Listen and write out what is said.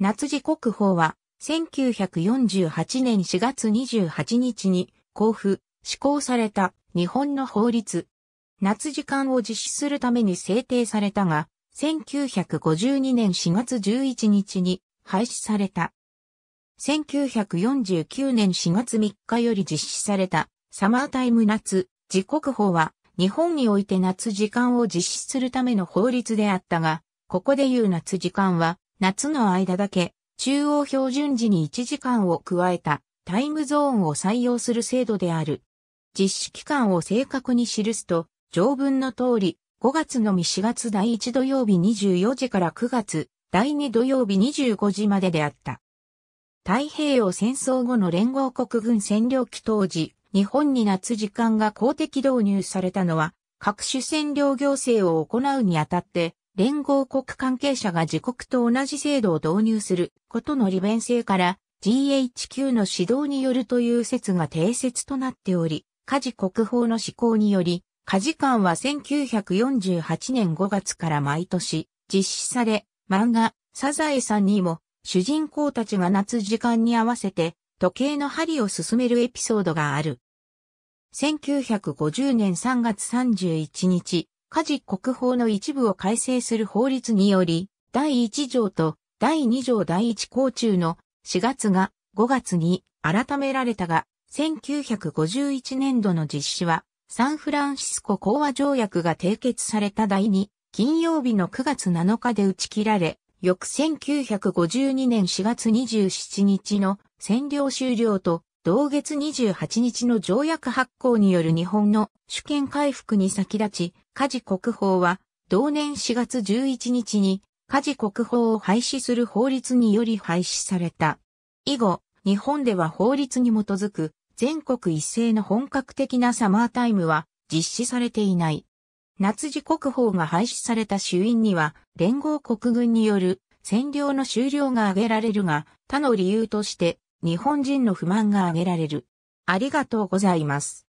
夏時国宝は、1948年4月28日に交付、施行された日本の法律。夏時間を実施するために制定されたが、1952年4月11日に廃止された。1949年4月3日より実施されたサマータイム夏時刻法は日本において夏時間を実施するための法律であったが、ここで言う夏時間は夏の間だけ、中央標準時に1時間を加えたタイムゾーンを採用する制度である。実施期間を正確に記すと、条文の通り、5月のみ4月第1土曜日24時から9月第2土曜日25時までであった。太平洋戦争後の連合国軍占領期当時、日本に夏時間が公的導入されたのは、各種占領行政を行うにあたって、連合国関係者が自国と同じ制度を導入することの利便性から GHQ の指導によるという説が定説となっており、家事国法の施行により、家事官は1948年5月から毎年実施され、漫画、サザエさんにも主人公たちが夏時間に合わせて時計の針を進めるエピソードがある。1950年3月31日、家事国法の一部を改正する法律により、第1条と第2条第1項中の4月が5月に改められたが、1951年度の実施は、サンフランシスコ講和条約が締結された第2、金曜日の9月7日で打ち切られ、翌1952年4月27日の占領終了と同月28日の条約発行による日本の主権回復に先立ち、家事国法は、同年4月11日に、家事国法を廃止する法律により廃止された。以後、日本では法律に基づく、全国一斉の本格的なサマータイムは、実施されていない。夏時国法が廃止された衆院には、連合国軍による占領の終了が挙げられるが、他の理由として、日本人の不満が挙げられる。ありがとうございます。